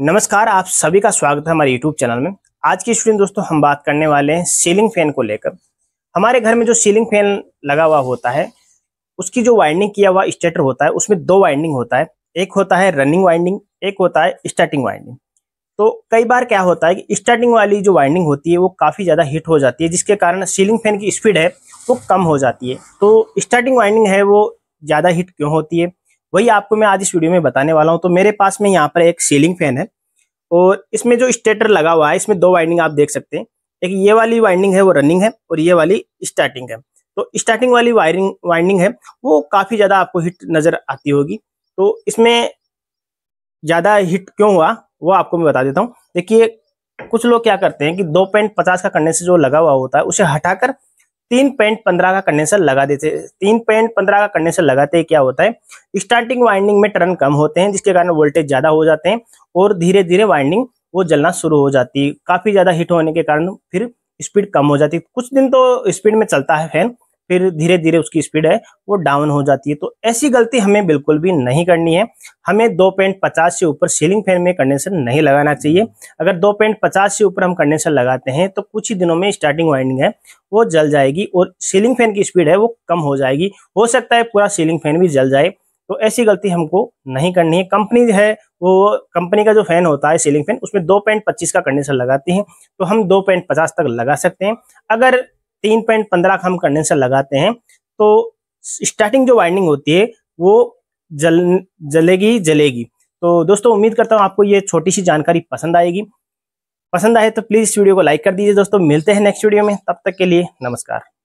नमस्कार आप सभी का स्वागत है हमारे यूट्यूब चैनल में आज की स्टूडेंट दोस्तों हम बात करने वाले हैं सीलिंग फैन को लेकर हमारे घर में जो सीलिंग फैन लगा हुआ होता है उसकी जो वाइंडिंग किया हुआ स्टेटर होता है उसमें दो वाइंडिंग होता है एक होता है रनिंग वाइंडिंग एक होता है स्टार्टिंग वाइंडिंग तो कई बार क्या होता है कि स्टार्टिंग वाली जो वाइंडिंग होती है वो काफ़ी ज़्यादा हिट हो जाती है जिसके कारण सीलिंग फैन की स्पीड है वो कम हो जाती है तो स्टार्टिंग वाइंडिंग है वो ज़्यादा हिट क्यों होती है वही आपको मैं आज इस वीडियो में बताने वाला हूँ तो मेरे पास में यहाँ पर एक सीलिंग फैन है और इसमें जो स्टेटर लगा हुआ है इसमें दो वाइंडिंग आप देख सकते हैं एक ये वाली वाइंडिंग है वो रनिंग है और ये वाली स्टार्टिंग है तो स्टार्टिंग वाली वायरिंग वाइंडिंग है वो काफ़ी ज़्यादा आपको हिट नज़र आती होगी तो इसमें ज़्यादा हिट क्यों हुआ वो आपको मैं बता देता हूँ देखिए कुछ लोग क्या करते हैं कि दो पॉइंट पचास का कंडेंसर जो लगा हुआ होता है उसे हटाकर तीन पॉइंट पंद्रह का कंडेंसर लगा देते तीन पॉइंट पंद्रह का कंडेंसर लगाते हैं क्या होता है स्टार्टिंग वाइंडिंग में टर्न कम होते हैं जिसके कारण वोल्टेज ज्यादा हो जाते हैं और धीरे धीरे वाइंडिंग वो जलना शुरू हो जाती है काफी ज्यादा हीट होने के कारण फिर स्पीड कम हो जाती है कुछ दिन तो स्पीड में चलता है फैन फिर धीरे धीरे उसकी स्पीड है वो डाउन हो जाती है तो ऐसी गलती हमें बिल्कुल भी नहीं करनी है हमें दो पॉइंट पचास से ऊपर सीलिंग फैन में कंडेंसर नहीं लगाना चाहिए अगर दो पॉइंट पचास से ऊपर हम कंडेंसर लगाते हैं तो कुछ ही दिनों में स्टार्टिंग वाइंडिंग है वो जल जाएगी और सीलिंग फैन की स्पीड है वो कम हो जाएगी हो सकता है पूरा सीलिंग फैन भी जल जाए तो ऐसी गलती हमको नहीं करनी है कंपनी है वो कंपनी का जो फैन होता है सीलिंग फैन उसमें दो पॉइंट पच्चीस का कंडेंसर लगाती है तो हम दो पॉइंट पचास तक लगा सकते हैं अगर तीन पॉइंट पंद्रह का हम कंडेंसर लगाते हैं तो स्टार्टिंग जो वाइंडिंग होती है वो जल जलेगी जलेगी तो दोस्तों उम्मीद करता हूँ आपको ये छोटी सी जानकारी पसंद आएगी पसंद आए तो प्लीज़ इस वीडियो को लाइक कर दीजिए दोस्तों मिलते हैं नेक्स्ट वीडियो में तब तक के लिए नमस्कार